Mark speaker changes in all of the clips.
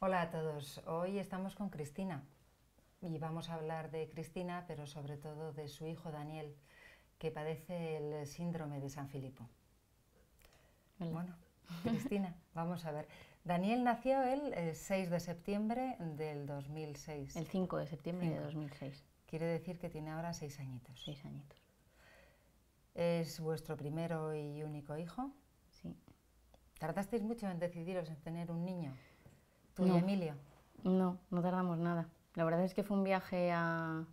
Speaker 1: Hola a todos. Hoy estamos con Cristina y vamos a hablar de Cristina, pero sobre todo de su hijo Daniel, que padece el síndrome de San Filipo. Bueno, Cristina, vamos a ver. Daniel nació el 6 eh, de septiembre del 2006. El 5 de septiembre de 2006. Quiere decir que tiene ahora seis añitos. Seis añitos. ¿Es vuestro primero y único hijo? Sí. ¿Tardasteis mucho en decidiros en tener un niño? ¿Tú no. y Emilio?
Speaker 2: No, no tardamos nada. La verdad es que fue un viaje a,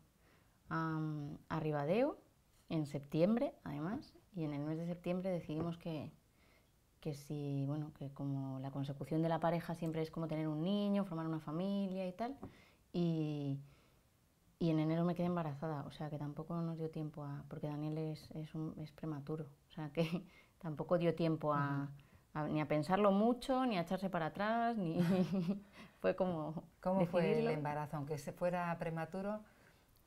Speaker 2: Ribadeo en septiembre, además, y en el mes de septiembre decidimos que, que si, bueno, que como la consecución de la pareja siempre es como tener un niño, formar una familia y tal, y, en enero me quedé embarazada, o sea que tampoco nos dio tiempo a, porque Daniel es, un, prematuro, o sea que tampoco dio tiempo a ni a pensarlo mucho, ni a echarse para atrás,
Speaker 1: ni fue como... ¿Cómo fue el embarazo? Aunque se fuera prematuro,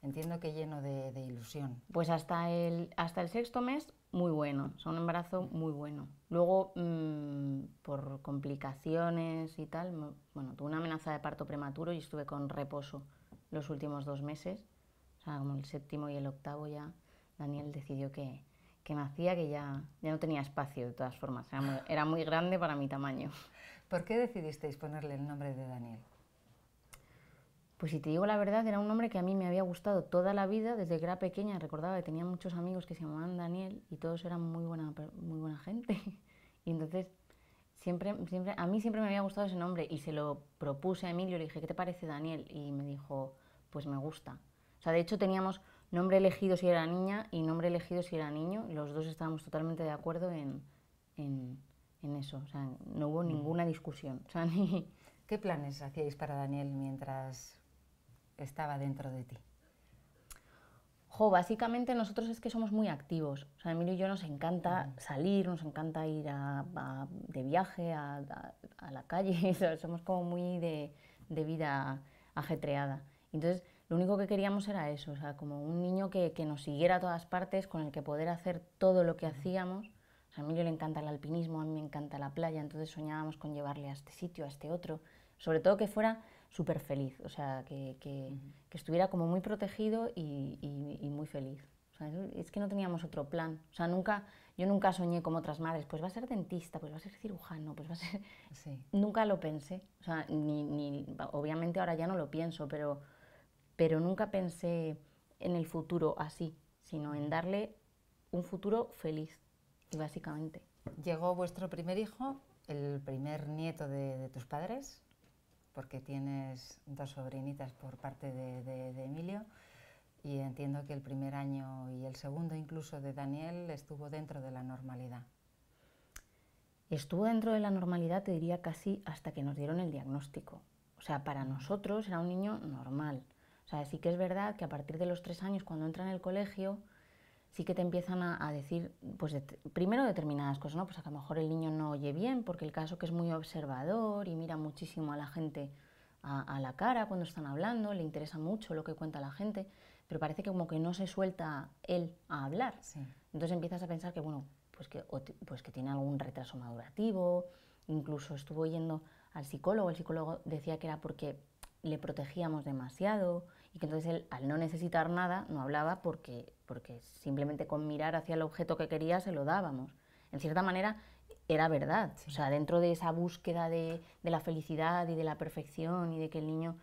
Speaker 1: entiendo que lleno de, ilusión.
Speaker 2: Pues hasta el, hasta el sexto mes, muy bueno, o sea, un embarazo muy bueno. Luego, mm, por complicaciones y tal, bueno, tuve una amenaza de parto prematuro y estuve con reposo los últimos dos meses, o sea, como el séptimo y el octavo ya, Daniel decidió que, que me hacía que ya, ya no tenía espacio de todas formas, era muy, grande para mi tamaño. ¿Por qué decidisteis ponerle el nombre de Daniel? Pues si te digo la verdad, era un nombre que a mí me había gustado toda la vida, desde que era pequeña recordaba que tenía muchos amigos que se llamaban Daniel y todos eran muy buena, muy buena gente. Y entonces, siempre, siempre, a mí siempre me había gustado ese nombre y se lo propuse a Emilio, le dije, ¿qué te parece Daniel? Y me dijo, pues me gusta. O sea, de hecho teníamos nombre elegido si era niña y nombre elegido si era niño, los dos estábamos totalmente
Speaker 1: de acuerdo en, eso. O sea, no hubo mm. ninguna discusión. O ¿Qué planes hacíais para Daniel mientras estaba dentro de ti?
Speaker 2: Jo, básicamente nosotros es que somos muy activos. O sea, Emilio y yo nos encanta mm. salir, nos encanta ir de viaje, a, la calle. somos como muy de, vida ajetreada. Entonces, lo único que queríamos era eso, o sea, como un niño que, que nos siguiera a todas partes, con el que poder hacer todo lo que hacíamos. a mí yo le encanta el alpinismo, a mí me encanta la playa, entonces soñábamos con llevarle a este sitio, a este otro. Sobre todo que fuera súper feliz, o sea, que, que, estuviera como muy protegido y, y, muy feliz. O sea, es que no teníamos otro plan. O sea, nunca, yo nunca soñé como otras madres, pues va a ser dentista, pues va a ser cirujano, pues va a ser... Nunca lo pensé. O sea, ni, ni, obviamente ahora ya no lo pienso, pero pero nunca pensé en el futuro así, sino en darle un futuro feliz,
Speaker 1: básicamente. Llegó vuestro primer hijo, el primer nieto de, tus padres, porque tienes dos sobrinitas por parte de, de Emilio, y entiendo que el primer año y el segundo incluso de Daniel estuvo dentro de la normalidad.
Speaker 2: Estuvo dentro de la normalidad, te diría casi, hasta que nos dieron el diagnóstico. O sea, para nosotros era un niño normal. O sea, sí que es verdad que a partir de los tres años, cuando entra en el colegio, sí que te empiezan a, decir, pues primero determinadas cosas, ¿no? Pues a lo mejor el niño no oye bien, porque el caso que es muy observador y mira muchísimo a la gente a, la cara cuando están hablando, le interesa mucho lo que cuenta la gente, pero parece que como que no se suelta él a hablar. Entonces empiezas a pensar que, bueno, pues que, pues que tiene algún retraso madurativo, incluso estuvo yendo al psicólogo, el psicólogo decía que era porque le protegíamos demasiado y que entonces él, al no necesitar nada, no hablaba porque, porque simplemente con mirar hacia el objeto que quería se lo dábamos. En cierta manera, era verdad. O sea, dentro de esa búsqueda de, la felicidad y de la perfección y de que el niño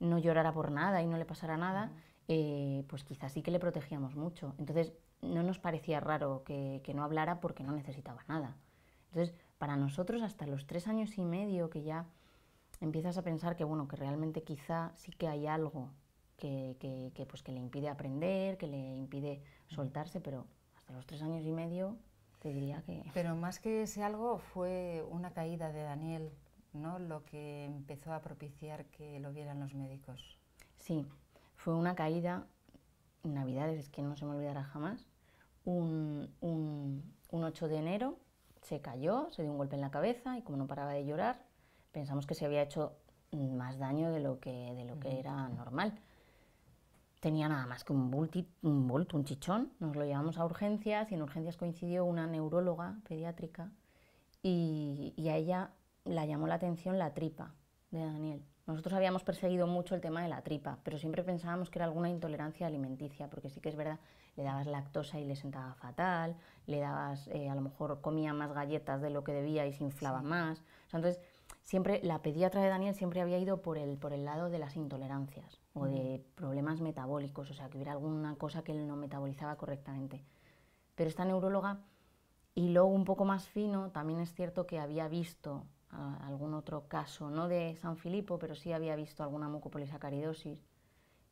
Speaker 2: no llorara por nada y no le pasara nada, eh, pues quizás sí que le protegíamos mucho. Entonces, no nos parecía raro que, que, no hablara porque no necesitaba nada. Entonces, para nosotros, hasta los tres años y medio que ya empiezas a pensar que, bueno, que realmente quizá sí que hay algo que, que, pues, que
Speaker 1: le impide aprender, que le impide soltarse, pero hasta los tres años y medio te diría que... Pero más que ese algo fue una caída de Daniel, ¿no? Lo que empezó a propiciar que lo vieran los médicos.
Speaker 2: Sí, fue una caída, navidades que no se me olvidará jamás, un, un, un 8 de enero se cayó, se dio un golpe en la cabeza y como no paraba de llorar, pensamos que se había hecho más daño de lo que, de lo que era normal. Tenía nada más que un, bulti, un bulto, un chichón. Nos lo llevamos a urgencias y en urgencias coincidió una neuróloga pediátrica y, a ella la llamó la atención la tripa de Daniel. Nosotros habíamos perseguido mucho el tema de la tripa, pero siempre pensábamos que era alguna intolerancia alimenticia, porque sí que es verdad, le dabas lactosa y le sentaba fatal, le dabas, eh, a lo mejor comía más galletas de lo que debía y se inflaba más. entonces, siempre la pediatra de Daniel siempre había ido por el, por el lado de las intolerancias o de mm. problemas metabólicos, o sea, que hubiera alguna cosa que él no metabolizaba correctamente. Pero esta neuróloga, y luego un poco más fino, también es cierto que había visto ah, algún otro caso, no de San Filipo, pero sí había visto alguna mucopolisacaridosis.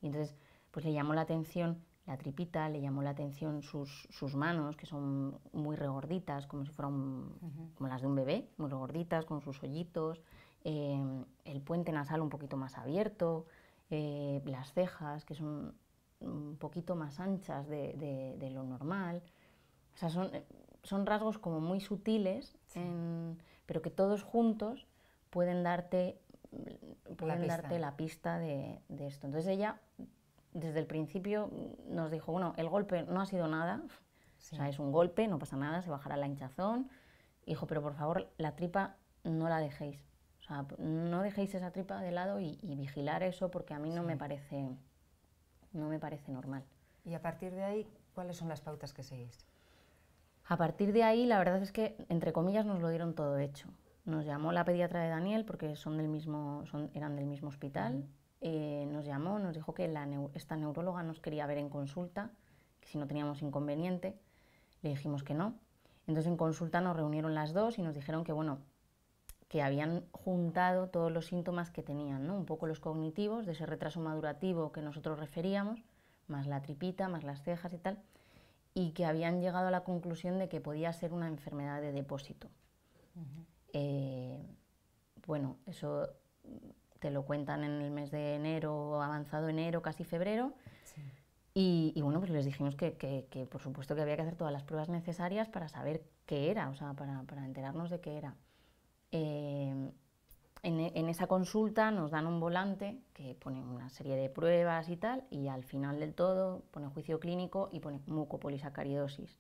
Speaker 2: Y entonces, pues le llamó la atención la tripita, le llamó la atención sus, manos, que son muy regorditas, como si fueran como las de un bebé, muy regorditas, con sus hoyitos, eh, el puente nasal un poquito más abierto, eh, las cejas, que son un poquito más anchas de, lo normal. O sea, son, son rasgos como muy sutiles, pero que todos juntos pueden darte, pueden la pista de, de esto. Entonces ella desde el principio nos dijo, bueno, el golpe no ha sido nada, o sea, es un golpe, no pasa nada, se bajará la hinchazón. Dijo, pero por favor, la tripa no la dejéis. O sea, no dejéis esa tripa de lado y, vigilar eso porque a mí no me parece no me parece normal.
Speaker 1: Y a partir de ahí, ¿cuáles son las pautas que seguís?
Speaker 2: A partir de ahí, la verdad es que entre comillas nos lo dieron todo hecho. Nos llamó la pediatra de Daniel porque son del mismo eran del mismo hospital. Eh, nos llamó, nos dijo que esta neuróloga nos quería ver en consulta, que si no teníamos inconveniente, le dijimos que no. Entonces en consulta nos reunieron las dos y nos dijeron que bueno, que habían juntado todos los síntomas que tenían, ¿no? un poco los cognitivos de ese retraso madurativo que nosotros referíamos, más la tripita, más las cejas y tal, y que habían llegado a la conclusión de que podía ser una enfermedad de depósito. Eh, bueno, eso te lo cuentan en el mes de enero, avanzado enero, casi febrero. Y, bueno, pues les dijimos que, que, por supuesto que había que hacer todas las pruebas necesarias para saber qué era, o sea, para, para enterarnos de qué era. Em, en, en, esa consulta nos dan un volante que pone una serie de pruebas y tal, y al final del todo pone juicio clínico y pone mucopolisacaridosis.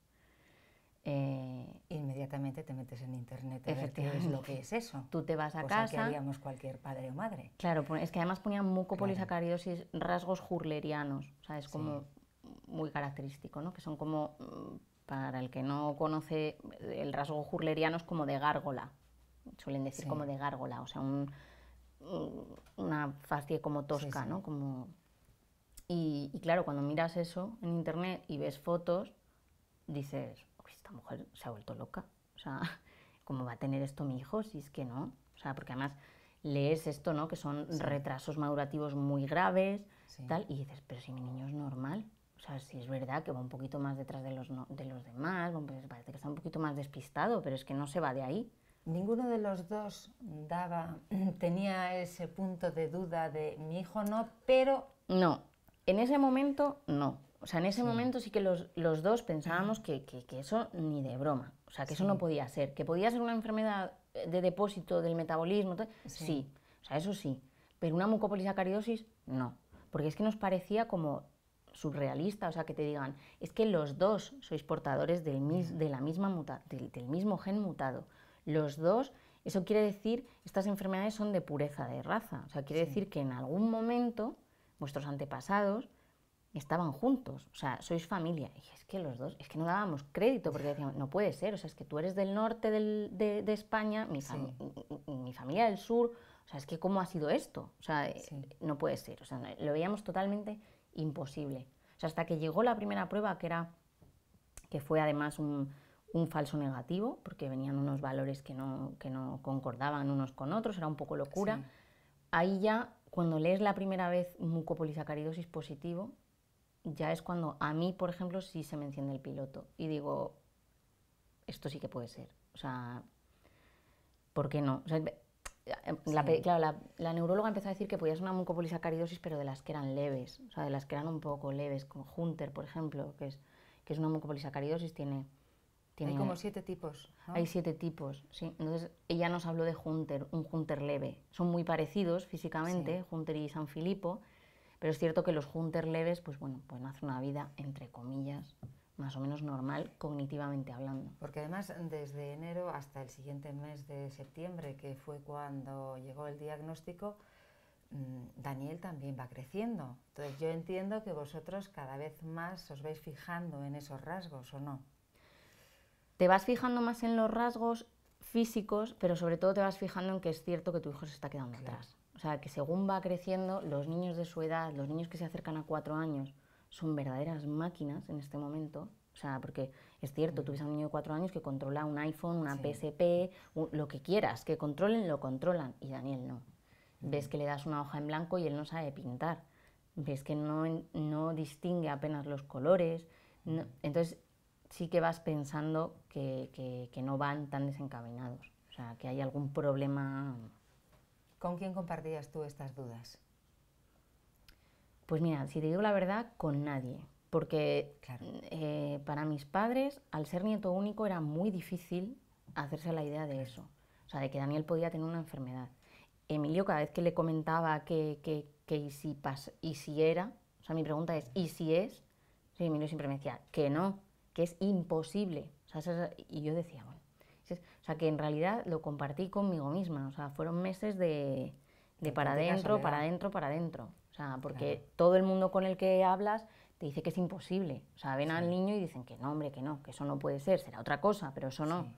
Speaker 2: Eh,
Speaker 1: inmediatamente te metes en internet a ver es lo que es eso. Tú te vas a casa. que haríamos cualquier padre o madre.
Speaker 2: Claro, es que además ponían mucopolisacaridosis, rasgos hurlerianos, o sea, es como muy característico, ¿no? Que son como, mm, para el que no conoce, el rasgo hurleriano es como de gárgola, suelen decir como de gárgola, o sea, una fascia como tosca, ¿no? Y, y claro, cuando miras eso en internet y ves fotos, dices, esta mujer se ha vuelto loca. O sea, ¿cómo va a tener esto mi hijo si es que no? O sea, porque además lees esto, ¿no? Que son retrasos madurativos muy graves, tal, y dices, pero si mi niño es normal. O sea, si es verdad que va un poquito más detrás de los, de los demás, pues parece que está un poquito más despistado, pero es que no se va de ahí.
Speaker 1: Ninguno de los dos daba, tenía ese punto de duda de mi hijo no, pero...
Speaker 2: No, en ese momento no. O sea, en ese momento sí que los, dos pensábamos que, eso ni de broma. O sea, que eso no podía ser. Que podía ser una enfermedad de depósito del metabolismo. sí. O sea, eso sí. Pero una mucopolisacaridosis, no. Porque es que nos parecía como surrealista, o sea, que te digan, es que los dos sois portadores del, de la misma del, mismo gen mutado. Los dos eso quiere decir, estas enfermedades son de pureza de raza. O sea, quiere decir que en algún momento vuestros antepasados estaban juntos, o sea, sois familia. Y es que los dos, es que no dábamos crédito porque decíamos, no puede ser, o sea, es que tú eres del norte de, España, mi, familia del sur, o sea, es que cómo ha sido esto, o sea, eh, no puede ser, o sea, lo veíamos totalmente imposible. O sea, hasta que llegó la primera prueba, que era, que fue además un, falso negativo, porque venían unos valores que no, que no concordaban unos con otros, era un poco locura. Ahí ya, cuando lees la primera vez mucopolisacaridosis positivo, ya es cuando a mí, por ejemplo, sí se me enciende el piloto y digo, esto sí que puede ser. O sea, ¿por qué no? la, Claro, la, neuróloga empezó a decir que podía ser una mucopolisacaridosis, pero de las que eran leves, o sea, de las que eran un poco leves, como Hunter, por ejemplo, que es, que es una mucopolisacaridosis, tiene, tiene... Hay como
Speaker 1: siete tipos. Hay siete
Speaker 2: tipos, sí. Entonces, ella nos habló de Hunter, un Hunter leve. Son muy parecidos físicamente, Hunter y San Filipo, pero es cierto que los hunters leves, pues bueno, pueden hacer una vida, entre comillas, más o menos normal cognitivamente hablando. Porque además
Speaker 1: desde enero hasta el siguiente mes de septiembre, que fue cuando llegó el diagnóstico, mm, Daniel también va creciendo. Entonces yo entiendo que vosotros cada vez más os vais fijando en esos rasgos o no.
Speaker 2: Te vas fijando más en los rasgos físicos, pero sobre todo te vas fijando en que es cierto que tu hijo se está quedando atrás. O sea, que según va creciendo, los niños de su edad, los niños que se acercan a cuatro años, son verdaderas máquinas en este momento. O sea, porque es cierto, mm. tú ves a un niño de cuatro años que controla un iPhone, una PSP, lo que quieras, que controlen, lo controlan. Y Daniel no. Mm. Ves que le das una hoja en blanco y él no sabe pintar. Ves que no, no distingue apenas los colores. Mm. entonces sí que vas pensando que, que no van tan desencaminados. O sea, que hay algún problema ¿Con quién
Speaker 1: compartías tú estas dudas?
Speaker 2: Pues mira, si te digo la verdad, con nadie. Porque eh, para mis padres, al ser nieto único, era muy difícil hacerse la idea de eso. O sea, de que Daniel podía tener una enfermedad. Emilio, cada vez que le comentaba que, que, que y, si era, o sea, mi pregunta es, ¿y si es? Emilio siempre me decía, que no, que es imposible. y yo decía, bueno, o sea que en realidad lo compartí conmigo misma, o sea, fueron meses de, para adentro, para adentro, para adentro. O sea, porque todo el mundo con el que hablas te dice que es imposible. O sea, ven al niño y dicen que no, hombre, que no, que eso no puede ser, será otra cosa, pero eso no.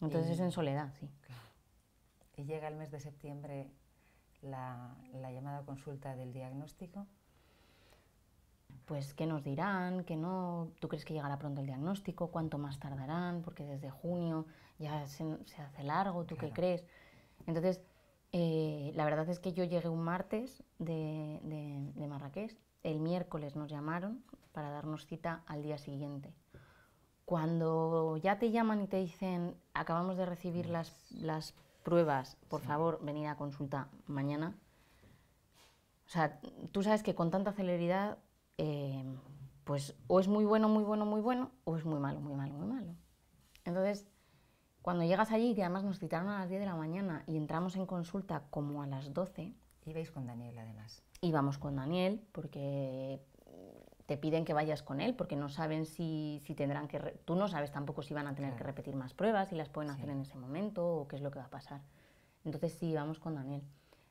Speaker 2: Entonces es en soledad, sí.
Speaker 1: Y llega el mes de septiembre la, la llamada consulta del diagnóstico
Speaker 2: pues qué nos dirán, que no, tú crees que llegará pronto el diagnóstico, cuánto más tardarán, porque desde junio ya se, hace largo, ¿tú qué crees? Entonces, eh, la verdad es que yo llegué un martes de, Marrakech, el miércoles nos llamaron para darnos cita al día siguiente. Cuando ya te llaman y te dicen, acabamos de recibir las, pruebas, por favor, venid a consulta mañana. O sea, tú sabes que con tanta celeridad Em, pues o es muy bueno, muy bueno, muy bueno, o es muy malo, muy malo, muy malo. Entonces, cuando llegas allí, que además nos citaron a las 10 de la mañana y entramos en consulta como
Speaker 1: a las 12. Ibais con Daniel, además.
Speaker 2: Íbamos con Daniel, porque te piden que vayas con él, porque no saben si, tendrán que. Tú no sabes tampoco si van a tener que repetir más pruebas, y las pueden hacer en ese momento o qué es lo que va a pasar. Entonces, sí, vamos con Daniel.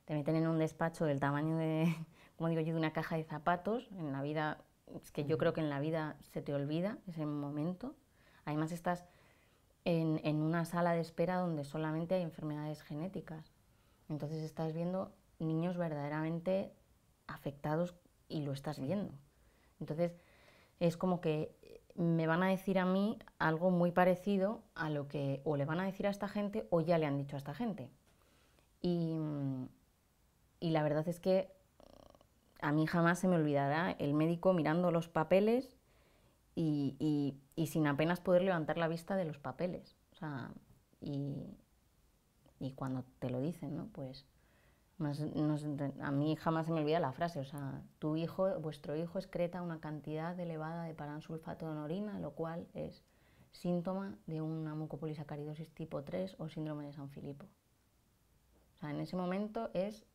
Speaker 2: Te meten en un despacho del tamaño de como digo yo, de una caja de zapatos. En la vida, es que yo creo que en la vida se te olvida ese momento. Además estás en, en una sala de espera donde solamente hay enfermedades genéticas. Entonces estás viendo niños verdaderamente afectados y lo estás viendo. Entonces es como que me van a decir a mí algo muy parecido a lo que o le van a decir a esta gente o ya le han dicho a esta gente. Y, y la verdad es que a mí jamás se me olvidará el médico mirando los papeles y, sin apenas poder levantar la vista de los papeles. O sea, y, cuando te lo dicen, ¿no? Pues a mí jamás se me olvida la frase, o sea, tu hijo, vuestro hijo excreta una cantidad elevada de paransulfato en orina, lo cual es síntoma de una mucopolisacaridosis tipo 3 o síndrome de San Filipo. en ese momento es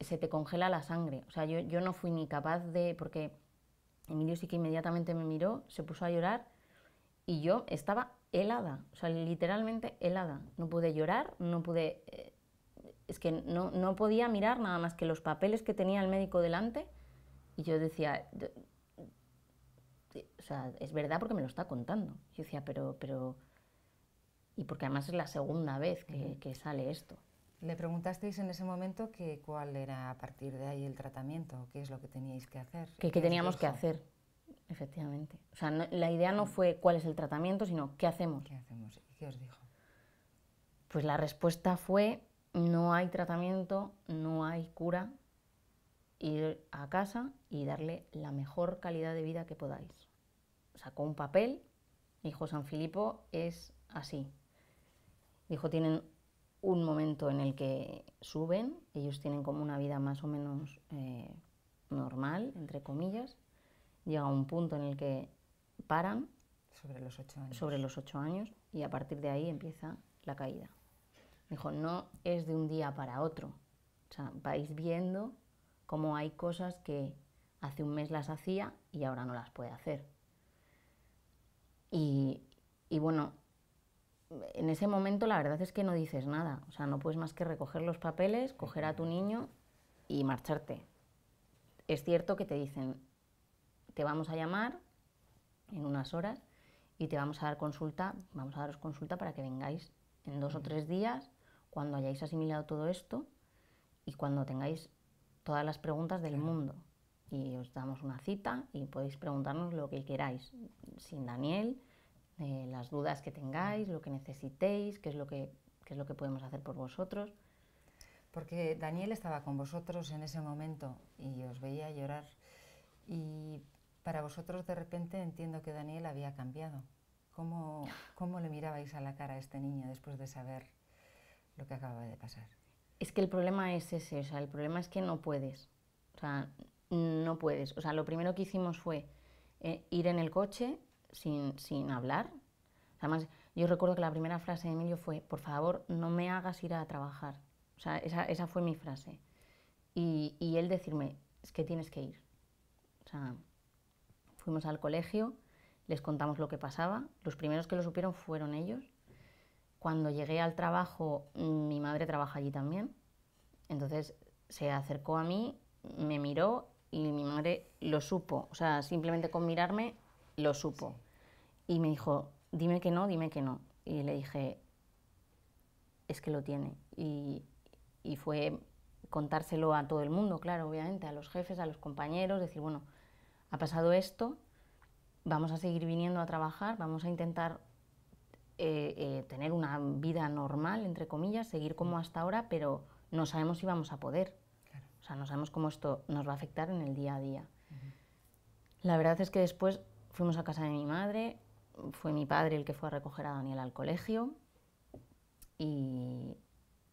Speaker 2: se te congela la sangre. O sea, yo, yo no fui ni capaz de, porque Emilio sí que inmediatamente me miró, se puso a llorar y yo estaba helada, o sea, literalmente helada. No pude llorar, no pude... Eh, es que no, podía mirar nada más que los papeles que tenía el médico delante y yo decía, o sea, es verdad porque me lo está contando. Yo decía, pero, pero... Y porque además es la segunda vez que sale esto.
Speaker 1: Le preguntasteis en ese momento que cuál era a partir de ahí el tratamiento, qué es lo que teníais que hacer. ¿Qué, teníamos
Speaker 2: que hacer? Efectivamente. O sea, la idea no fue cuál es el tratamiento, sino qué hacemos.
Speaker 1: ¿Qué hacemos? ¿Y qué os dijo?
Speaker 2: Pues la respuesta fue no hay tratamiento, no hay cura, ir a casa y darle la mejor calidad de vida que podáis. Sacó un papel, dijo San Filipo, es así. Dijo, tienen un momento en el que suben, ellos tienen como una vida más o menos eh, normal, entre comillas, llega un punto en el que paran. Sobre los ocho años. Sobre los ocho años y a partir de ahí empieza la caída. Dijo, no es de un día para otro. O sea, vais viendo cómo hay cosas que hace un mes las hacía y ahora no las puede hacer. y bueno, en ese momento la verdad es que no dices nada, o sea, no puedes más que recoger los papeles, coger a tu niño y marcharte. Es cierto que te dicen, te vamos a llamar en unas horas y te vamos a dar consulta, vamos a daros consulta para que vengáis en dos o tres días, cuando hayáis asimilado todo esto y cuando tengáis todas las preguntas del mundo. Y os damos una cita y podéis preguntarnos lo que queráis, sin Daniel, eh, las dudas que
Speaker 1: tengáis, lo que necesitéis, qué es lo que, es lo que podemos hacer por vosotros. Porque Daniel estaba con vosotros en ese momento y os veía llorar. Y para vosotros de repente entiendo que Daniel había cambiado. ¿Cómo, le mirabais a la cara a este niño después de saber lo que acababa de pasar? Es que el
Speaker 2: problema es ese, o sea, el problema es que no puedes. O sea, no puedes. O sea, lo primero que hicimos fue eh, ir en el coche, sin, hablar. Además, yo recuerdo que la primera frase de Emilio fue, por favor, no me hagas ir a trabajar. O sea, esa, fue mi frase. Y, y, él decirme, es que tienes que ir. O sea, fuimos al colegio, les contamos lo que pasaba. Los primeros que lo supieron fueron ellos. Cuando llegué al trabajo, mi madre trabaja allí también. Entonces se acercó a mí, me miró y mi madre lo supo. O sea, simplemente con mirarme lo supo. Y me dijo, dime que no, dime que no. Y le dije, es que lo tiene. Y, fue contárselo a todo el mundo, claro, obviamente, a los jefes, a los compañeros, decir, bueno, ha pasado esto, vamos a seguir viniendo a trabajar, vamos a intentar eh, eh, tener una vida normal, entre comillas, seguir como mm. hasta ahora, pero no sabemos si vamos a poder. O sea, no sabemos cómo esto nos va a afectar en el día a día. La verdad es que después Fuimos a casa de mi madre, fue mi padre el que fue a recoger a Daniel al colegio y,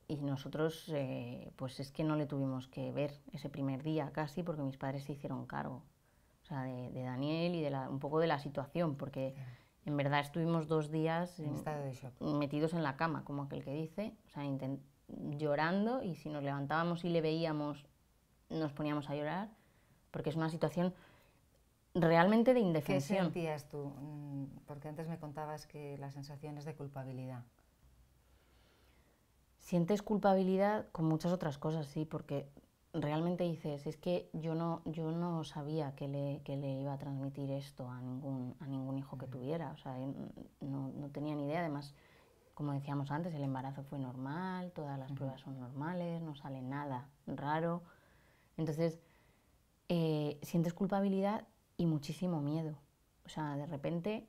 Speaker 2: y nosotros, eh, pues es que no le tuvimos que ver ese primer día casi porque mis padres se hicieron cargo, de, Daniel y de un poco de la situación, porque en verdad estuvimos dos días metidos en la cama, como aquel que dice, llorando y si nos levantábamos y le veíamos, nos poníamos a llorar, porque es una situación realmente de indefensión. ¿Qué sentías
Speaker 1: tú? Mm, porque antes me contabas que la sensación es de culpabilidad.
Speaker 2: Sientes culpabilidad con muchas otras cosas, sí, porque realmente dices, es que yo no, yo no sabía que le, que le iba a transmitir esto a ningún, a ningún hijo que tuviera, o sea, no, no tenía ni idea, además, como decíamos antes, el embarazo fue normal, todas las pruebas son normales, no sale nada raro, entonces eh, sientes culpabilidad y muchísimo miedo. O sea, de repente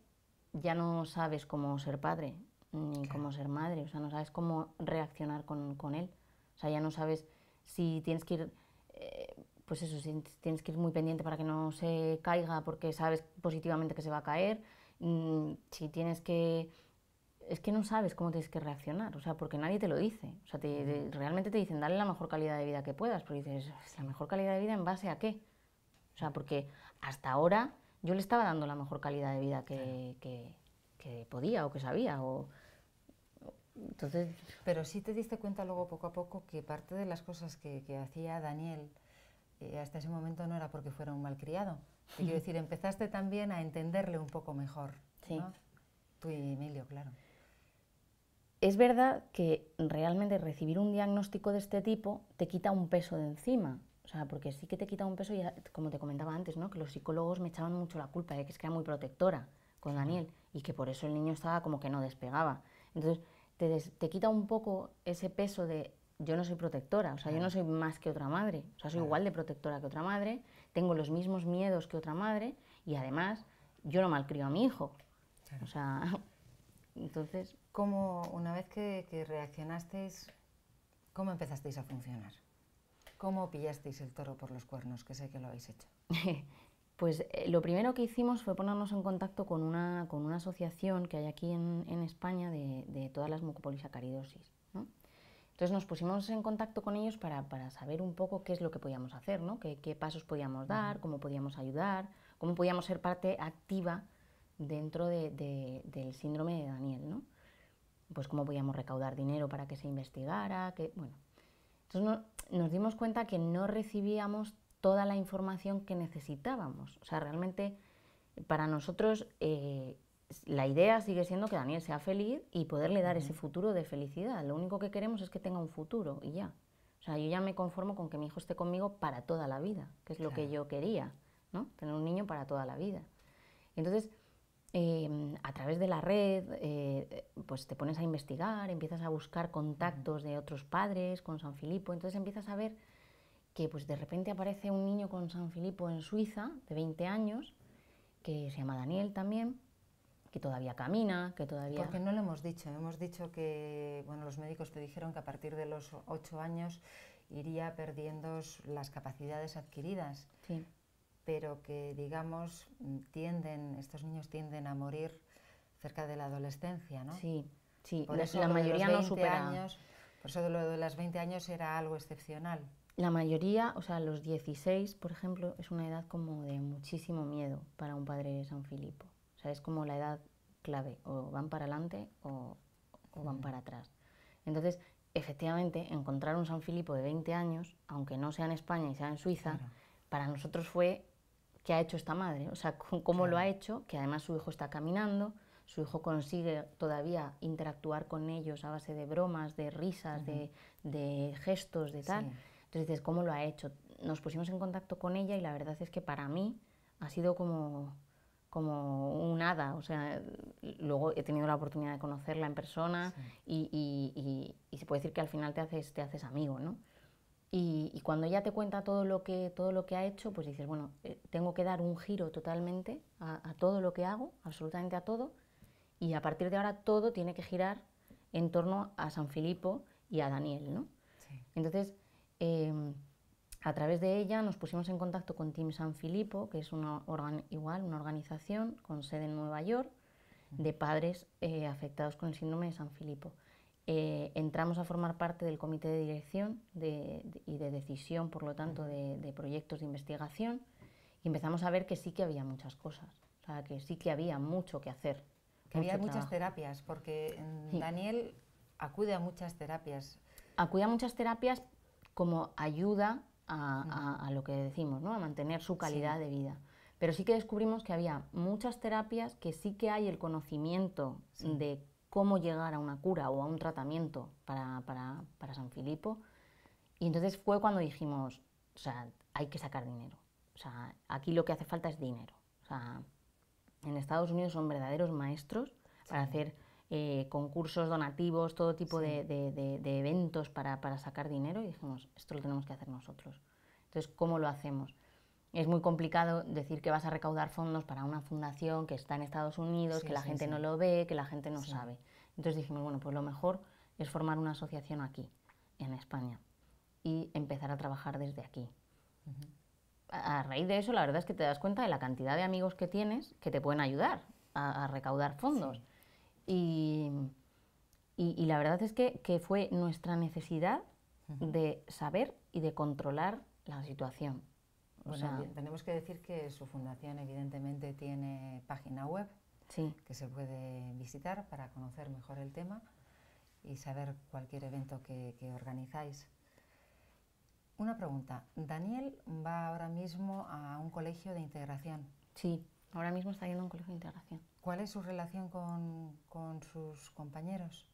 Speaker 2: ya no sabes cómo ser padre ni cómo ser madre, o sea, no sabes cómo reaccionar con, él. O sea, ya no sabes si tienes que ir, eh, pues eso, si tienes que ir muy pendiente para que no se caiga porque sabes positivamente que se va a caer, mm, si tienes que... Es que no sabes cómo tienes que reaccionar, o sea, porque nadie te lo dice. O sea, te, mm. realmente te dicen, dale la mejor calidad de vida que puedas, pero dices, ¿la mejor calidad de vida en base a qué? O sea, porque hasta ahora yo le estaba dando la mejor calidad de vida que, podía o que sabía.
Speaker 1: O, entonces... Pero sí te diste cuenta luego poco a poco que parte de las cosas que, hacía Daniel eh, hasta ese momento no era porque fuera un malcriado. y quiero decir, empezaste también a entenderle un poco mejor. Sí. Tú y Emilio, claro.
Speaker 2: Es verdad que realmente recibir un diagnóstico de este tipo te quita un peso de encima. O sea, porque sí que te quita un peso, y, como te comentaba antes, ¿no? que los psicólogos me echaban mucho la culpa de que es que era muy protectora con Daniel y que por eso el niño estaba como que no despegaba. Entonces, te, te quita un poco ese peso de yo no soy protectora, o sea, yo no soy más que otra madre, o sea, soy igual de protectora que otra madre, tengo los mismos miedos que otra madre y además yo no malcrio a mi hijo. O sea,
Speaker 1: entonces... ¿Cómo, una vez que, que reaccionasteis, cómo empezasteis a funcionar? ¿Cómo pillasteis el toro por los cuernos? Que sé que lo habéis hecho.
Speaker 2: pues eh, lo primero que hicimos fue ponernos en contacto con una, con una asociación que hay aquí en, España de, todas las mucopolisacaridosis. Entonces nos pusimos en contacto con ellos para, para, saber un poco qué es lo que podíamos hacer, ¿no? qué, pasos podíamos dar, cómo podíamos ayudar, cómo podíamos ser parte activa dentro del síndrome de Daniel. ¿no? Pues cómo podíamos recaudar dinero para que se investigara, que, bueno, entonces nos dimos cuenta que no recibíamos toda la información que necesitábamos. O sea, realmente para nosotros eh, la idea sigue siendo que Daniel sea feliz y poderle dar ese futuro de felicidad. Lo único que queremos es que tenga un futuro y ya. O sea, yo ya me conformo con que mi hijo esté conmigo para toda la vida, que es lo que yo quería, ¿no? Tener un niño para toda la vida. Entonces, Em, a través de la red, eh, pues te pones a investigar, empiezas a buscar contactos de otros padres con San Filipo, entonces empiezas a ver que pues de repente aparece un niño con San Filipo en Suiza de 20 años, que se llama Daniel también, que todavía camina, que todavía... Porque
Speaker 1: no lo hemos dicho, hemos dicho que, bueno, los médicos te dijeron que a partir de los 8 años iría perdiendo las capacidades adquiridas. Sí pero que, digamos, mm, tienden, estos niños tienden a morir cerca de la adolescencia, ¿no? Sí, sí, por la, eso la mayoría no supera. Años, por eso lo de los 20 años era algo excepcional.
Speaker 2: La mayoría, o sea, los 16, por ejemplo, es una edad como de muchísimo miedo para un padre de San Filipo. O sea, es como la edad clave, o van para adelante o, o van mm. para atrás. Entonces, efectivamente, encontrar un San Filipo de 20 años, aunque no sea en España y sea en Suiza, para nosotros fue qué ha hecho esta madre, o sea, cómo lo ha hecho, que además su hijo está caminando, su hijo consigue todavía interactuar con ellos a base de bromas, de risas, de, gestos, de tal. Entonces ¿cómo lo ha hecho? Nos pusimos en contacto con ella y la verdad es que para mí ha sido como, como un hada. O sea, luego he tenido la oportunidad de conocerla en persona y, y, se puede decir que al final te haces, te haces amigo, ¿no? Y, cuando ella te cuenta todo lo que, ha hecho, pues dices, bueno, eh, tengo que dar un giro totalmente a, todo lo que hago, absolutamente a todo, y a partir de ahora todo tiene que girar en torno a San Filipo y a Daniel, ¿no? Entonces, eh, a través de ella nos pusimos en contacto con Team San Filipo, que es una igual una organización con sede en Nueva York de padres eh, afectados con el síndrome de San Filipo. Eh, entramos a formar parte del comité de dirección y de decisión, por lo tanto, de, proyectos de investigación y empezamos a ver que sí que había muchas cosas, que sí que había mucho que hacer. Que había muchas
Speaker 1: terapias, porque mm, Daniel acude a muchas terapias.
Speaker 2: Acude a muchas terapias como ayuda a, lo que decimos, ¿no? a mantener su calidad de vida. Pero sí que descubrimos que había muchas terapias que sí que hay el conocimiento de cómo llegar a una cura o a un tratamiento para, para, para San Filipo. Y entonces fue cuando dijimos, o sea, hay que sacar dinero. O sea, aquí lo que hace falta es dinero. O sea, en Estados Unidos son verdaderos maestros para hacer eh, concursos, donativos, todo tipo de, de, de, eventos para, para, sacar dinero y dijimos, esto lo tenemos que hacer nosotros. Entonces, ¿cómo lo hacemos? es muy complicado decir que vas a recaudar fondos para una fundación que está en Estados Unidos, que la gente no lo ve, que la gente no sabe. Entonces dijimos, bueno, pues lo mejor es formar una asociación aquí, en España, y empezar a trabajar desde aquí. a, raíz de eso, la verdad es que te das cuenta de la cantidad de amigos que tienes que te pueden ayudar a, recaudar fondos. Y, la verdad es que, fue nuestra necesidad de saber y de controlar la situación tenemos
Speaker 1: que decir que su fundación evidentemente tiene página web que se puede visitar para conocer mejor el tema y saber cualquier evento que, organizáis. Una pregunta. Daniel va ahora mismo a un colegio de integración. Sí, ahora mismo está yendo a un colegio de integración. ¿Cuál es su relación con sus compañeros?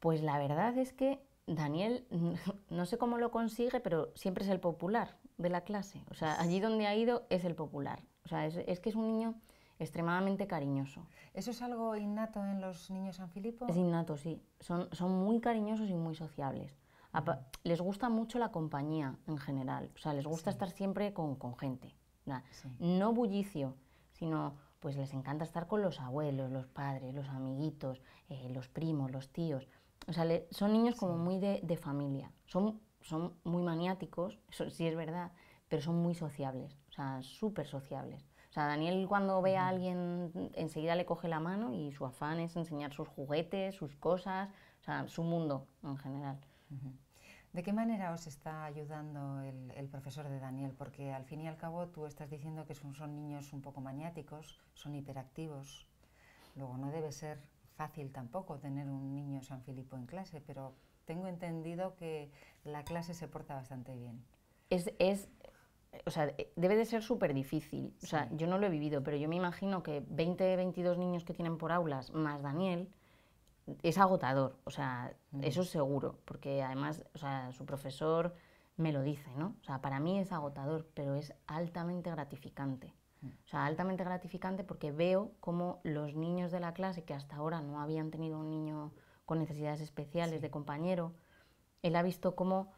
Speaker 2: Pues la verdad es que Daniel, no sé cómo lo consigue, pero siempre es el popular de la clase. O sea, allí donde ha ido es el popular. O sea, es, que es un niño extremadamente cariñoso.
Speaker 1: ¿Eso es algo innato en los niños San Filipo? Es
Speaker 2: innato, sí. Son, son muy cariñosos y muy sociables. Mm. les gusta mucho la compañía en general. O sea, les gusta estar siempre con, con gente. No bullicio, sino pues les encanta estar con los abuelos, los padres, los amiguitos, eh, los primos, los tíos. O sea, son niños como muy de, de familia. Son son muy maniáticos, eso sí es verdad, pero son muy sociables, o sea, súper sociables. O sea, Daniel cuando ve a alguien enseguida le coge la mano y su afán es
Speaker 1: enseñar sus juguetes,
Speaker 2: sus cosas, o sea, su mundo en general.
Speaker 1: ¿De qué manera os está ayudando el, profesor de Daniel? Porque al fin y al cabo tú estás diciendo que son, son, niños un poco maniáticos, son hiperactivos. Luego no debe ser fácil tampoco tener un niño San Filipo en clase, pero tengo entendido que la clase se porta bastante bien.
Speaker 2: Es, o sea, debe de ser súper difícil. O sea, yo no lo he vivido, pero yo me imagino que 20, 22 niños que tienen por aulas, más Daniel, es agotador. O sea, mm. eso es seguro, porque además, o sea, su profesor me lo dice, ¿no? O sea, para mí es agotador, pero es altamente gratificante. Mm. O sea, altamente gratificante porque veo cómo los niños de la clase que hasta ahora no habían tenido un niño con necesidades especiales, de compañero. Él ha visto cómo,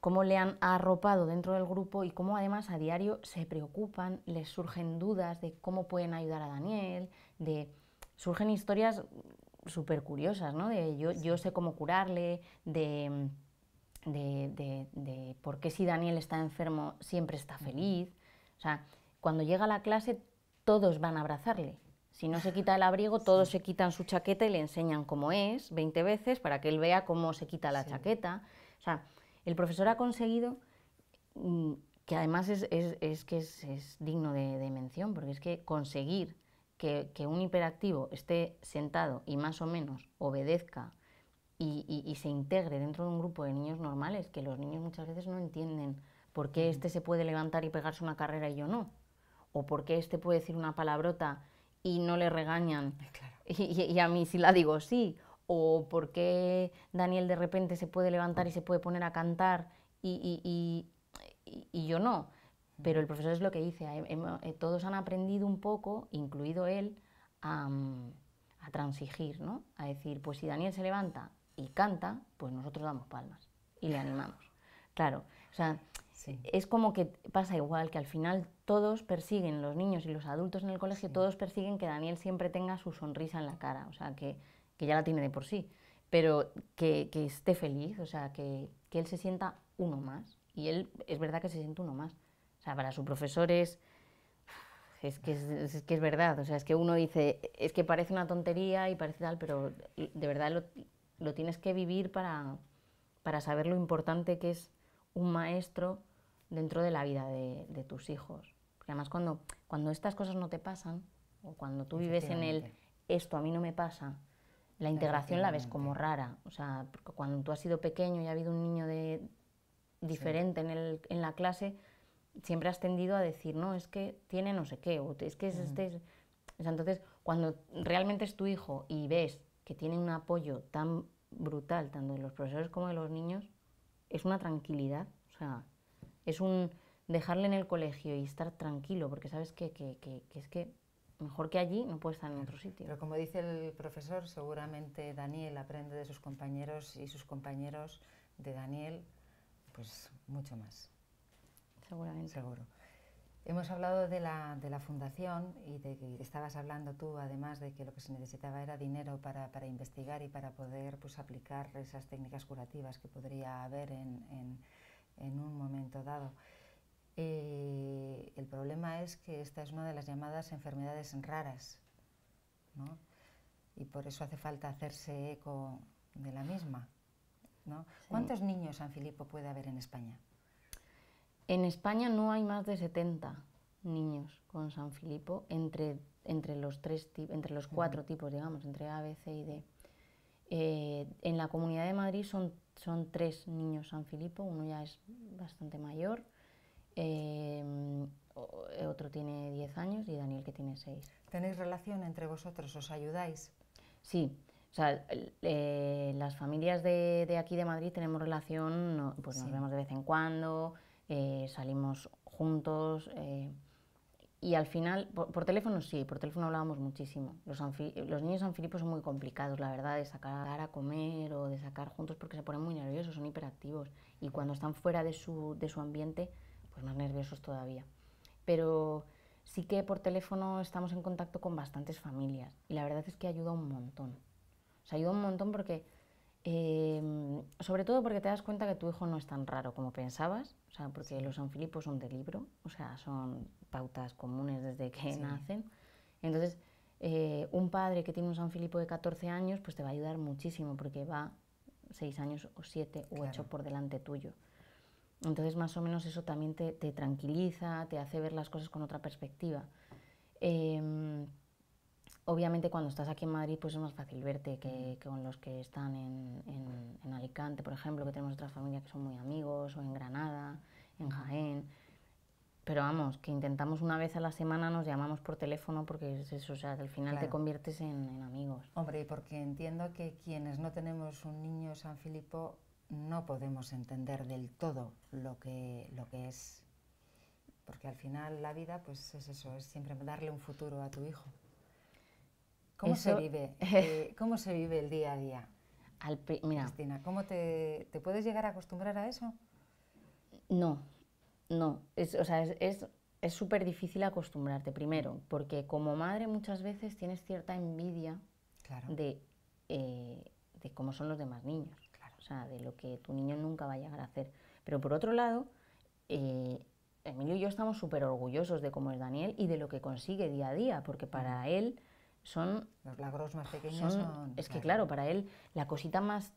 Speaker 2: cómo le han arropado dentro del grupo y cómo además a diario se preocupan, les surgen dudas de cómo pueden ayudar a Daniel, de surgen historias súper curiosas, ¿no? De yo, sé cómo curarle, de, de, por qué si Daniel está enfermo siempre está feliz. O sea, cuando llega a la clase todos van a abrazarle. Si no se quita el abrigo, todos se quitan su chaqueta y le enseñan cómo es 20 veces para que él vea cómo se quita la chaqueta. O sea, el profesor ha conseguido, mm, que además es, que es, digno de, mención, porque es que conseguir que, un hiperactivo esté sentado y más o menos obedezca y, y, se integre dentro de un grupo de niños normales, que los niños muchas veces no entienden por qué este se puede levantar y pegarse una carrera y yo no, o por qué este puede decir una palabrota y no le regañan. Y, a mí si la digo sí. O por qué Daniel de repente se puede levantar y se puede poner a cantar y, yo no. Pero el profesor es lo que dice. Eh, todos han aprendido un poco, incluido él, a, transigir, ¿no? A decir, pues si Daniel se levanta y canta, pues nosotros damos palmas y le animamos. Claro, o sea, es como que pasa igual, que al final todos persiguen, los niños y los adultos en el colegio, todos persiguen que Daniel siempre tenga su sonrisa en la cara, o sea, que, ya la tiene de por sí, pero que, esté feliz, o sea, que, él se sienta uno más. Y él es verdad que se siente uno más. O sea, para su profesor es, que es, verdad, o sea, es que uno dice, es que parece una tontería y parece tal, pero de verdad lo, tienes que vivir para, saber lo importante que es un maestro dentro de la vida de tus hijos además cuando, cuando estas cosas no te pasan, o cuando tú vives en el esto a mí no me pasa, la integración la ves como rara. O sea, cuando tú has sido pequeño y ha habido un niño de diferente en, la clase, siempre has tendido a decir, no, es que tiene no sé qué, o es que es este... O sea, entonces, cuando realmente es tu hijo y ves que tiene un apoyo tan brutal, tanto de los profesores como de los niños, es una tranquilidad. O sea, es un dejarle en el colegio y estar tranquilo,
Speaker 1: porque sabes que, que, que, es que mejor que allí no puede estar en otro sitio. Pero como dice el profesor, seguramente Daniel aprende de sus compañeros y sus compañeros de Daniel, pues mucho más. Seguramente. Seguro. Hemos hablado de la, de la fundación y de que estabas hablando tú, además de que lo que se necesitaba era dinero para, para investigar y para poder pues, aplicar esas técnicas curativas que podría haber en, en un momento dado. Eh, el problema es que esta es una de las llamadas enfermedades raras, y por eso hace falta hacerse eco de la misma. ¿Cuántos niños, San Filipo, puede haber en España?
Speaker 2: En España no hay más de 70 niños con San Filipo entre, los, tres, entre los cuatro tipos, digamos, entre A, B, C y D. Eh, en la Comunidad de Madrid son, son tres niños San Filipo, uno ya es bastante mayor, Em, eh, otro tiene 10 años y Daniel que tiene 6.
Speaker 1: ¿Tenéis relación entre vosotros? ¿Os ayudáis?
Speaker 2: Sí. O sea, eh, las familias de, aquí de Madrid tenemos relación, pues nos vemos de vez en cuando, eh, salimos juntos y al final, por, teléfono sí, por teléfono hablábamos muchísimo. Los, los niños Filipo son muy complicados, la verdad, de sacar a comer o de sacar juntos porque se ponen muy nerviosos, son hiperactivos y cuando están fuera de su, de su ambiente pues más nerviosos todavía. Pero sí que por teléfono estamos en contacto con bastantes familias y la verdad es que ayuda un montón. O sea, ayuda un montón porque, em, sobre todo porque te das cuenta que tu hijo no es tan raro como pensabas, o sea, porque los anfilipos son de libro, o sea, son pautas comunes desde que nacen. Entonces, eh, un padre que tiene un San Filipo de 14 años, pues te va a ayudar muchísimo porque va 6 años o 7 o 8 por delante tuyo. Entonces, más o menos eso también te, te tranquiliza, te hace ver las cosas con otra perspectiva. Em, obviamente cuando estás aquí en Madrid pues es más fácil verte que, con los que están en, en, Alicante, por ejemplo, que tenemos otra familia que son muy amigos, o en Granada, en Jaén. Pero vamos, que intentamos una vez a la semana nos llamamos por teléfono porque eso, o sea, al final te conviertes en, amigos. Hombre, y
Speaker 1: porque entiendo que quienes no tenemos un niño San Filipo no podemos entender del todo lo que, lo que es. Porque al final la vida pues es eso, es siempre darle un futuro a tu hijo. ¿Cómo, se, vive, eh, ¿cómo se vive el día a día? Cristina, ¿cómo te, puedes llegar a acostumbrar a eso? No, no. Es, o súper
Speaker 2: difícil acostumbrarte, primero, porque como madre muchas veces tienes cierta envidia eh, de cómo son los demás niños o sea, de lo que tu niño nunca va a llegar a hacer. Pero por otro lado, eh, Emilio y yo estamos súper orgullosos de cómo es Daniel y de lo que consigue día a día, porque para mm. él son... Los logros más pequeños son... es que claro, para él la cosita más,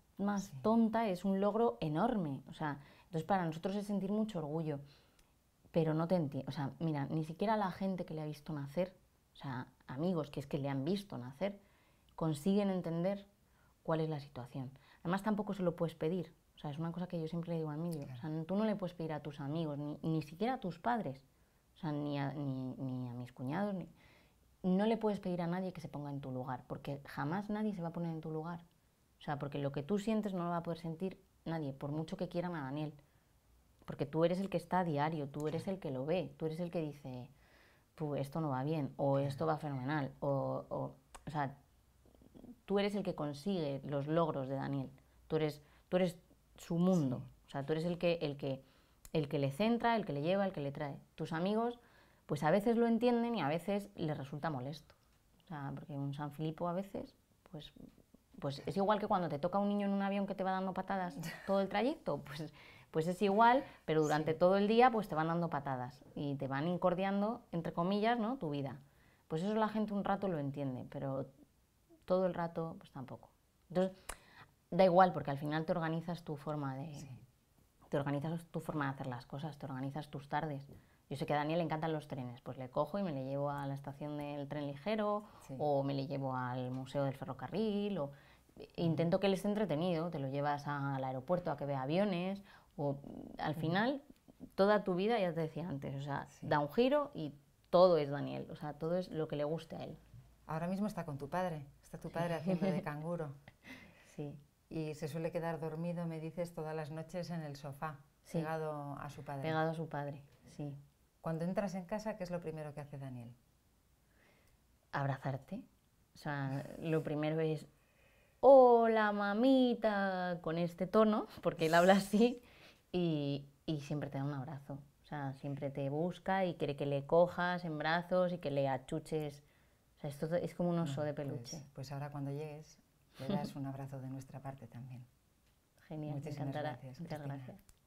Speaker 2: tonta es un logro enorme, o sea, entonces para nosotros es sentir mucho orgullo, pero no te entiendes, o sea, mira, ni siquiera la gente que le ha visto nacer, o sea, amigos que es que le han visto nacer, consiguen entender cuál es la situación. Además, tampoco se lo puedes pedir. O sea, es una cosa que yo siempre le digo a mí tú no le puedes pedir a tus amigos, ni, ni siquiera a tus padres, o sea, ni a, ni, ni a mis cuñados, ni, no le puedes pedir a nadie que se ponga en tu lugar, porque jamás nadie se va a poner en tu lugar. O sea, porque lo que tú sientes no lo va a poder sentir nadie, por mucho que quieran a Daniel. Porque tú eres el que está a diario, tú eres el que lo ve, tú eres el que dice, tú, esto no va bien, o esto va fenomenal, o, o, o sea, tú eres el que consigue los logros de Daniel, tú eres, tú eres su mundo, o sea, tú eres el que, el, que, el que le centra, el que le lleva, el que le trae. Tus amigos, pues a veces lo entienden y a veces les resulta molesto, o sea, porque un San Filipo a veces, pues pues es igual que cuando te toca un niño en un avión que te va dando patadas todo el trayecto, pues, pues es igual, pero durante todo el día pues te van dando patadas y te van incordiando, entre comillas, ¿no? tu vida. Pues eso la gente un rato lo entiende, pero todo el rato, pues tampoco. Entonces, da igual, porque al final te organizas tu forma de... Te organizas tu forma de hacer las cosas, te organizas tus tardes. Yo sé que a Daniel le encantan los trenes, pues le cojo y me le llevo a la estación del tren ligero o me le llevo al museo del ferrocarril o intento que él esté entretenido, te lo llevas al aeropuerto a que vea aviones o al final toda tu vida, ya te decía antes, o sea, da un giro y
Speaker 1: todo es Daniel, o sea, todo es lo que le guste a él. Ahora mismo está con tu padre. Está tu padre haciendo de canguro. sí. Y se suele quedar dormido, me dices, todas las noches en el sofá, pegado a su padre. Pegado a su padre, sí. Cuando entras en casa, ¿qué es lo primero que hace Daniel?
Speaker 2: Abrazarte. O sea, lo primero es, hola mamita, con este tono, porque él habla así, y, y siempre te da un abrazo. O sea, siempre te busca y quiere que le cojas en brazos y que le achuches es como un oso de pues, peluche. Pues, ahora cuando
Speaker 1: llegues, le das un abrazo de nuestra parte también. Genial, Muchísimas Gracias, Muchas gracias.